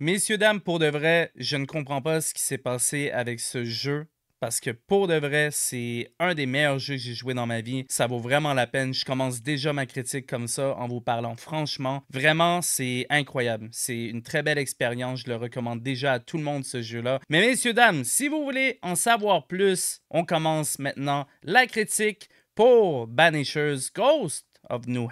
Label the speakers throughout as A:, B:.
A: Messieurs, dames, pour de vrai, je ne comprends pas ce qui s'est passé avec ce jeu. Parce que pour de vrai, c'est un des meilleurs jeux que j'ai joué dans ma vie. Ça vaut vraiment la peine. Je commence déjà ma critique comme ça en vous parlant franchement. Vraiment, c'est incroyable. C'est une très belle expérience. Je le recommande déjà à tout le monde ce jeu-là. Mais messieurs, dames, si vous voulez en savoir plus, on commence maintenant la critique pour Banishers Ghost of New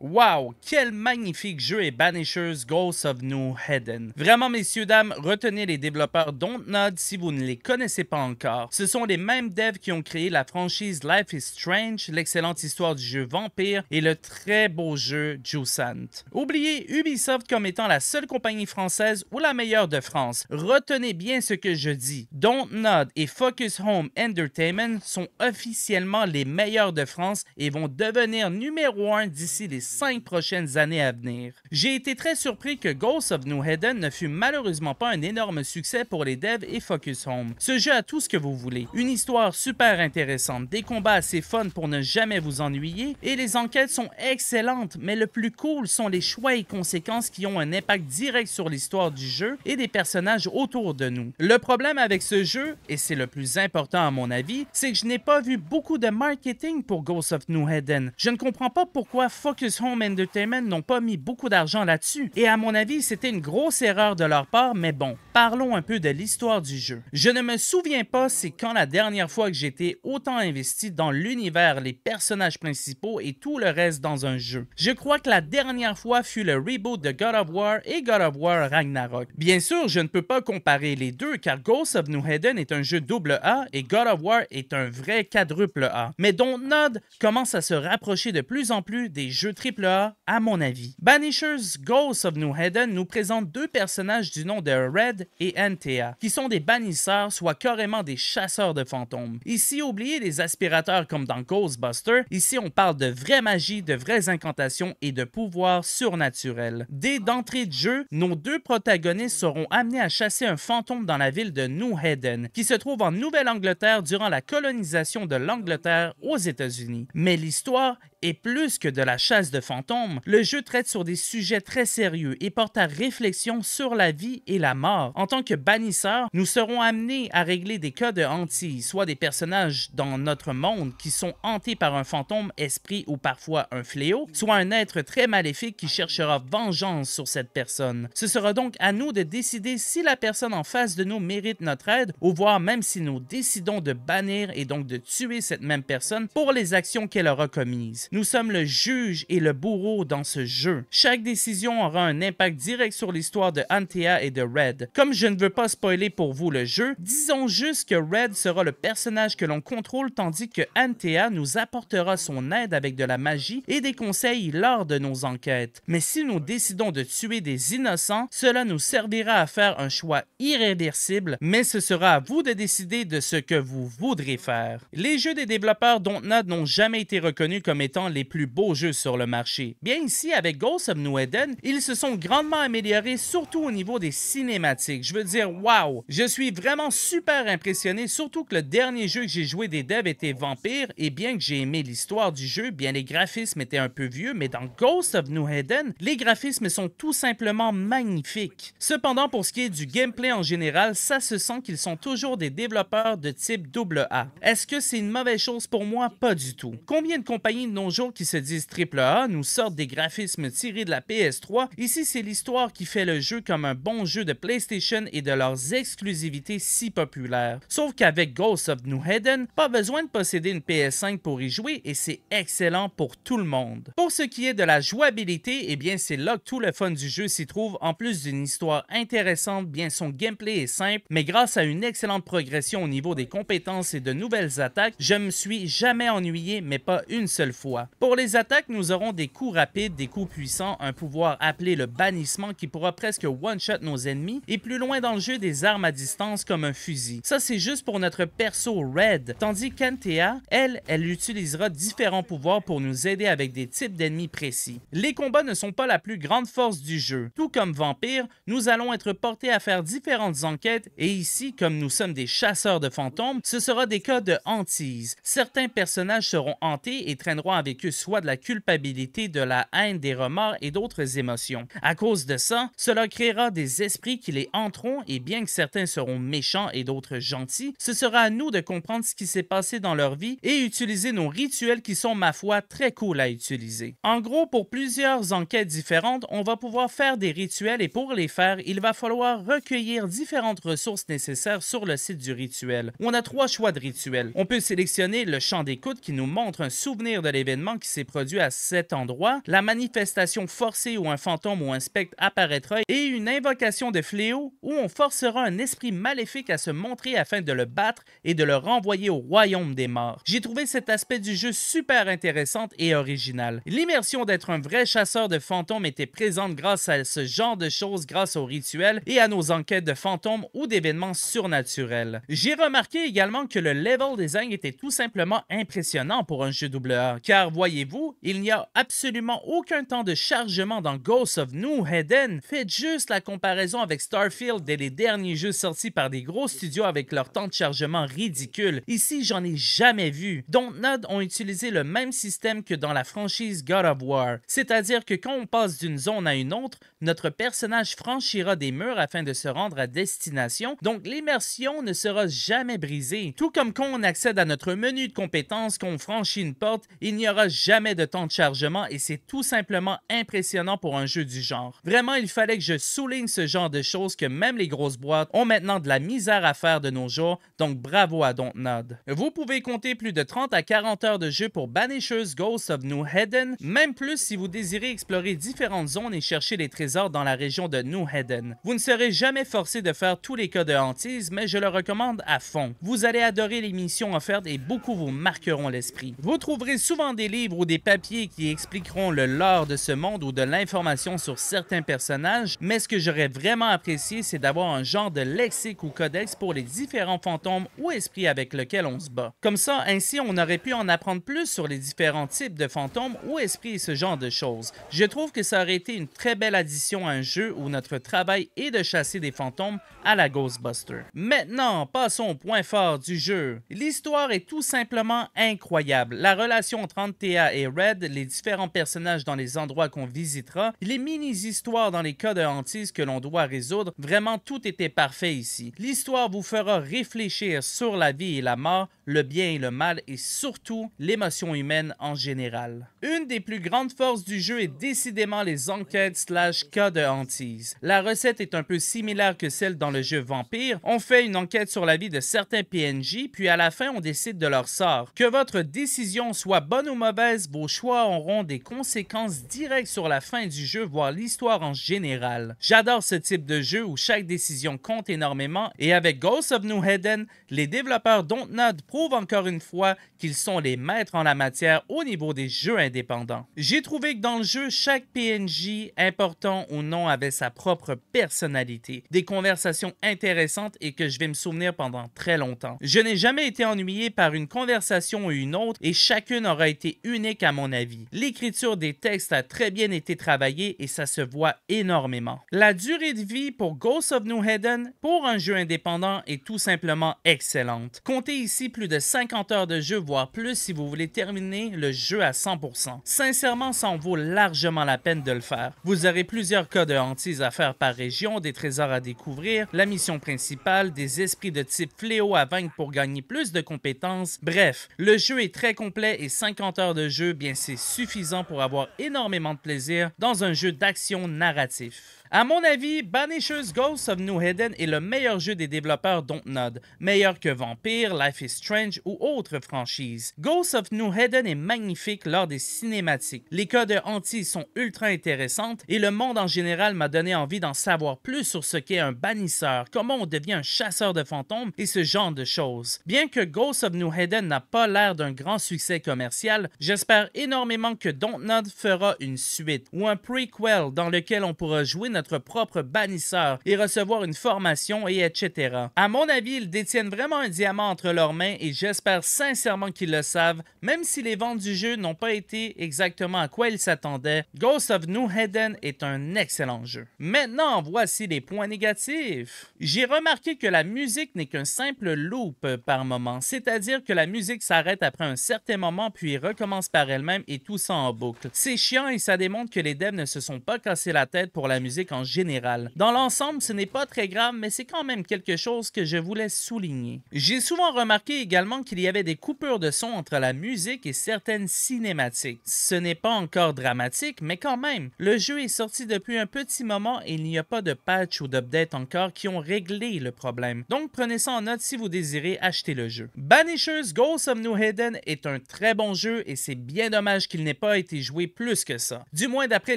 A: Wow, quel magnifique jeu et Banishers Ghosts of New Eden. Vraiment, messieurs, dames, retenez les développeurs Dontnod si vous ne les connaissez pas encore. Ce sont les mêmes devs qui ont créé la franchise Life is Strange, l'excellente histoire du jeu Vampire et le très beau jeu Juicent. Oubliez Ubisoft comme étant la seule compagnie française ou la meilleure de France. Retenez bien ce que je dis. Dontnod et Focus Home Entertainment sont officiellement les meilleurs de France et vont devenir numéro numéro 1 d'ici les 5 prochaines années à venir. J'ai été très surpris que Ghost of New Eden ne fut malheureusement pas un énorme succès pour les devs et Focus Home. Ce jeu a tout ce que vous voulez. Une histoire super intéressante, des combats assez fun pour ne jamais vous ennuyer, et les enquêtes sont excellentes, mais le plus cool sont les choix et conséquences qui ont un impact direct sur l'histoire du jeu et des personnages autour de nous. Le problème avec ce jeu, et c'est le plus important à mon avis, c'est que je n'ai pas vu beaucoup de marketing pour Ghost of New Eden. Je ne comprends pas pourquoi Focus Home Entertainment n'ont pas mis beaucoup d'argent là-dessus. Et à mon avis, c'était une grosse erreur de leur part, mais bon, parlons un peu de l'histoire du jeu. Je ne me souviens pas c'est quand la dernière fois que j'étais autant investi dans l'univers, les personnages principaux et tout le reste dans un jeu. Je crois que la dernière fois fut le reboot de God of War et God of War Ragnarok. Bien sûr, je ne peux pas comparer les deux car Ghost of New Haven est un jeu double A et God of War est un vrai quadruple A, mais dont nod commence à se rapprocher de plus plus en plus des jeux A à mon avis. Banishers Ghosts of New Haven nous présente deux personnages du nom de Red et Antea, qui sont des bannisseurs, soit carrément des chasseurs de fantômes. Ici, oubliez les aspirateurs comme dans Ghostbusters, ici on parle de vraie magie, de vraies incantations et de pouvoirs surnaturels. Dès d'entrée de jeu, nos deux protagonistes seront amenés à chasser un fantôme dans la ville de New Haven, qui se trouve en Nouvelle-Angleterre durant la colonisation de l'Angleterre aux États-Unis. Mais l'histoire est plus que de la chasse de fantômes, le jeu traite sur des sujets très sérieux et porte à réflexion sur la vie et la mort. En tant que bannisseur, nous serons amenés à régler des cas de hantise, soit des personnages dans notre monde qui sont hantés par un fantôme, esprit ou parfois un fléau, soit un être très maléfique qui cherchera vengeance sur cette personne. Ce sera donc à nous de décider si la personne en face de nous mérite notre aide ou voire même si nous décidons de bannir et donc de tuer cette même personne pour les actions qu'elle aura commises. Nous sommes le juge et le bourreau dans ce jeu. Chaque décision aura un impact direct sur l'histoire de Antea et de Red. Comme je ne veux pas spoiler pour vous le jeu, disons juste que Red sera le personnage que l'on contrôle tandis que Antea nous apportera son aide avec de la magie et des conseils lors de nos enquêtes. Mais si nous décidons de tuer des innocents, cela nous servira à faire un choix irréversible, mais ce sera à vous de décider de ce que vous voudrez faire. Les jeux des développeurs dont Dontnod n'ont jamais été reconnus comme étant les plus beaux jeux sur le marché. Bien ici, avec Ghost of New Eden, ils se sont grandement améliorés, surtout au niveau des cinématiques. Je veux dire, waouh! Je suis vraiment super impressionné, surtout que le dernier jeu que j'ai joué des devs était Vampire, et bien que j'ai aimé l'histoire du jeu, bien les graphismes étaient un peu vieux, mais dans Ghost of New Eden, les graphismes sont tout simplement magnifiques. Cependant, pour ce qui est du gameplay en général, ça se sent qu'ils sont toujours des développeurs de type AA. Est-ce que c'est une mauvaise chose pour moi? Pas du tout. Combien de compagnies de nos qui se disent AAA nous sortent des graphismes tirés de la PS3, ici c'est l'histoire qui fait le jeu comme un bon jeu de PlayStation et de leurs exclusivités si populaires. Sauf qu'avec Ghost of New Eden, pas besoin de posséder une PS5 pour y jouer et c'est excellent pour tout le monde. Pour ce qui est de la jouabilité, eh bien c'est là que tout le fun du jeu s'y trouve en plus d'une histoire intéressante, bien son gameplay est simple, mais grâce à une excellente progression au niveau des compétences et de nouvelles attaques, je me suis jamais ennuyé mais pas une seule fois. Pour les attaques, nous aurons des coups rapides, des coups puissants, un pouvoir appelé le bannissement qui pourra presque one-shot nos ennemis, et plus loin dans le jeu des armes à distance comme un fusil. Ça c'est juste pour notre perso Red, tandis qu'Antea, elle, elle utilisera différents pouvoirs pour nous aider avec des types d'ennemis précis. Les combats ne sont pas la plus grande force du jeu. Tout comme Vampire, nous allons être portés à faire différentes enquêtes, et ici, comme nous sommes des chasseurs de fantômes, ce sera des cas de hantise. Certains personnages seront hantés et traîneront avec que soit de la culpabilité, de la haine, des remords et d'autres émotions. À cause de ça, cela créera des esprits qui les hanteront et bien que certains seront méchants et d'autres gentils, ce sera à nous de comprendre ce qui s'est passé dans leur vie et utiliser nos rituels qui sont, ma foi, très cool à utiliser. En gros, pour plusieurs enquêtes différentes, on va pouvoir faire des rituels et pour les faire, il va falloir recueillir différentes ressources nécessaires sur le site du rituel. On a trois choix de rituels. On peut sélectionner le champ d'écoute qui nous montre un souvenir de l'événement qui s'est produit à cet endroit, la manifestation forcée où un fantôme ou un spectre apparaîtra et une invocation de fléau où on forcera un esprit maléfique à se montrer afin de le battre et de le renvoyer au royaume des morts. J'ai trouvé cet aspect du jeu super intéressant et original. L'immersion d'être un vrai chasseur de fantômes était présente grâce à ce genre de choses, grâce aux rituels et à nos enquêtes de fantômes ou d'événements surnaturels. J'ai remarqué également que le level design était tout simplement impressionnant pour un jeu AA. car voilà voyez vous il n'y a absolument aucun temps de chargement dans Ghost of New Eden. Faites juste la comparaison avec Starfield et les derniers jeux sortis par des gros studios avec leur temps de chargement ridicule. Ici, j'en ai jamais vu. Dontnod ont utilisé le même système que dans la franchise God of War, c'est-à-dire que quand on passe d'une zone à une autre, notre personnage franchira des murs afin de se rendre à destination, donc l'immersion ne sera jamais brisée. Tout comme quand on accède à notre menu de compétences, qu'on franchit une porte, il n'y aura jamais de temps de chargement et c'est tout simplement impressionnant pour un jeu du genre. Vraiment, il fallait que je souligne ce genre de choses que même les grosses boîtes ont maintenant de la misère à faire de nos jours, donc bravo à Dontnod. Vous pouvez compter plus de 30 à 40 heures de jeu pour Banishers Ghosts of New Hedden, même plus si vous désirez explorer différentes zones et chercher les trésors dans la région de New Hedden. Vous ne serez jamais forcé de faire tous les cas de hantise, mais je le recommande à fond. Vous allez adorer les missions offertes et beaucoup vous marqueront l'esprit. Vous trouverez souvent des livres ou des papiers qui expliqueront le lore de ce monde ou de l'information sur certains personnages, mais ce que j'aurais vraiment apprécié, c'est d'avoir un genre de lexique ou codex pour les différents fantômes ou esprits avec lesquels on se bat. Comme ça, ainsi, on aurait pu en apprendre plus sur les différents types de fantômes ou esprits et ce genre de choses. Je trouve que ça aurait été une très belle addition à un jeu où notre travail est de chasser des fantômes à la Ghostbuster. Maintenant, passons au point fort du jeu. L'histoire est tout simplement incroyable. La relation entre et Red, les différents personnages dans les endroits qu'on visitera, les mini-histoires dans les cas de hantise que l'on doit résoudre, vraiment tout était parfait ici. L'histoire vous fera réfléchir sur la vie et la mort, le bien et le mal et surtout l'émotion humaine en général. Une des plus grandes forces du jeu est décidément les enquêtes slash cas de hantise. La recette est un peu similaire que celle dans le jeu Vampire. On fait une enquête sur la vie de certains PNJ, puis à la fin on décide de leur sort. Que votre décision soit bonne ou mauvaise, vos choix auront des conséquences directes sur la fin du jeu, voire l'histoire en général. J'adore ce type de jeu où chaque décision compte énormément et avec Ghosts of New Eden, les développeurs Dontnod prouvent encore une fois qu'ils sont les maîtres en la matière au niveau des jeux indépendants. J'ai trouvé que dans le jeu, chaque PNJ, important ou non, avait sa propre personnalité, des conversations intéressantes et que je vais me souvenir pendant très longtemps. Je n'ai jamais été ennuyé par une conversation ou une autre et chacune aura été une unique à mon avis. L'écriture des textes a très bien été travaillée et ça se voit énormément. La durée de vie pour Ghost of New Haven pour un jeu indépendant est tout simplement excellente. Comptez ici plus de 50 heures de jeu, voire plus si vous voulez terminer le jeu à 100%. Sincèrement, ça en vaut largement la peine de le faire. Vous aurez plusieurs cas de hantise à faire par région, des trésors à découvrir, la mission principale, des esprits de type fléau à vaincre pour gagner plus de compétences. Bref, le jeu est très complet et 50 heures de jeu, bien c'est suffisant pour avoir énormément de plaisir dans un jeu d'action narratif. À mon avis, Banisher's Ghosts of New Haven est le meilleur jeu des développeurs Dontnod, meilleur que Vampire, Life is Strange ou autres franchises. Ghosts of New Haven est magnifique lors des cinématiques. Les codes anti sont ultra intéressantes et le monde en général m'a donné envie d'en savoir plus sur ce qu'est un bannisseur, comment on devient un chasseur de fantômes et ce genre de choses. Bien que Ghosts of New Haven n'a pas l'air d'un grand succès commercial, j'espère énormément que Dontnod fera une suite ou un prequel dans lequel on pourra jouer notre propre bannisseur et recevoir une formation et etc. À mon avis, ils détiennent vraiment un diamant entre leurs mains et j'espère sincèrement qu'ils le savent, même si les ventes du jeu n'ont pas été exactement à quoi ils s'attendaient. Ghost of New Hedden est un excellent jeu. Maintenant, voici les points négatifs. J'ai remarqué que la musique n'est qu'un simple loop par moment, c'est-à-dire que la musique s'arrête après un certain moment puis recommence par elle-même et tout ça en boucle. C'est chiant et ça démontre que les devs ne se sont pas cassés la tête pour la musique général. Dans l'ensemble, ce n'est pas très grave, mais c'est quand même quelque chose que je voulais souligner. J'ai souvent remarqué également qu'il y avait des coupures de son entre la musique et certaines cinématiques. Ce n'est pas encore dramatique, mais quand même, le jeu est sorti depuis un petit moment et il n'y a pas de patch ou d'update encore qui ont réglé le problème. Donc prenez ça en note si vous désirez acheter le jeu. Banishers Ghost of New Hidden est un très bon jeu et c'est bien dommage qu'il n'ait pas été joué plus que ça. Du moins d'après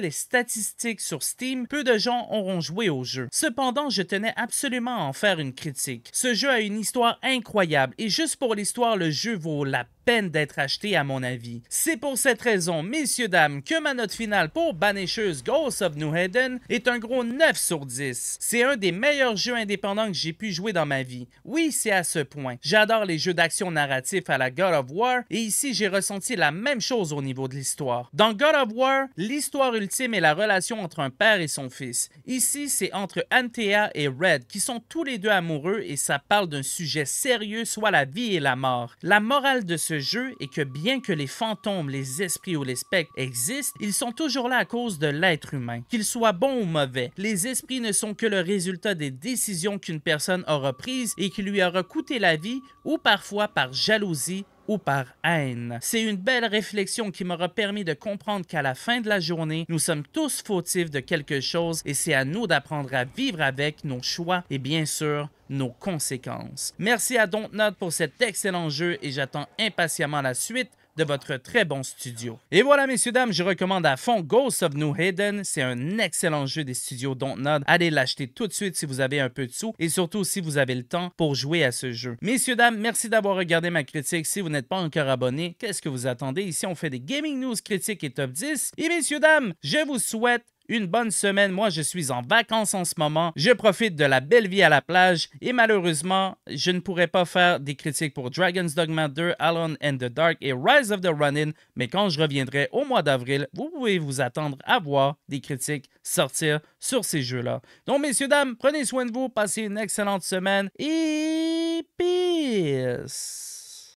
A: les statistiques sur Steam, peu de gens auront joué au jeu. Cependant, je tenais absolument à en faire une critique. Ce jeu a une histoire incroyable et juste pour l'histoire, le jeu vaut la peine d'être acheté à mon avis. C'est pour cette raison, messieurs dames, que ma note finale pour Banishers Ghost of New Haven est un gros 9 sur 10. C'est un des meilleurs jeux indépendants que j'ai pu jouer dans ma vie. Oui, c'est à ce point. J'adore les jeux d'action narratif à la God of War et ici j'ai ressenti la même chose au niveau de l'histoire. Dans God of War, l'histoire ultime est la relation entre un père et son fils. Ici, c'est entre Antea et Red qui sont tous les deux amoureux et ça parle d'un sujet sérieux, soit la vie et la mort. La morale de ce jeu que bien que les fantômes, les esprits ou les spectres existent, ils sont toujours là à cause de l'être humain. Qu'ils soient bons ou mauvais, les esprits ne sont que le résultat des décisions qu'une personne aura prises et qui lui aura coûté la vie ou parfois par jalousie ou par haine. C'est une belle réflexion qui m'aura permis de comprendre qu'à la fin de la journée, nous sommes tous fautifs de quelque chose et c'est à nous d'apprendre à vivre avec nos choix et bien sûr nos conséquences. Merci à Dontnod pour cet excellent jeu et j'attends impatiemment la suite de votre très bon studio. Et voilà, messieurs, dames, je recommande à fond Ghost of New Hidden. C'est un excellent jeu des studios Dontnod. Allez l'acheter tout de suite si vous avez un peu de sous et surtout si vous avez le temps pour jouer à ce jeu. Messieurs, dames, merci d'avoir regardé ma critique. Si vous n'êtes pas encore abonné, qu'est-ce que vous attendez? Ici, on fait des gaming news critiques et top 10. Et messieurs, dames, je vous souhaite une bonne semaine. Moi, je suis en vacances en ce moment. Je profite de la belle vie à la plage et malheureusement, je ne pourrai pas faire des critiques pour Dragon's Dogma 2, Alone and the Dark et Rise of the Running. mais quand je reviendrai au mois d'avril, vous pouvez vous attendre à voir des critiques sortir sur ces jeux-là. Donc, messieurs, dames, prenez soin de vous, passez une excellente semaine et peace!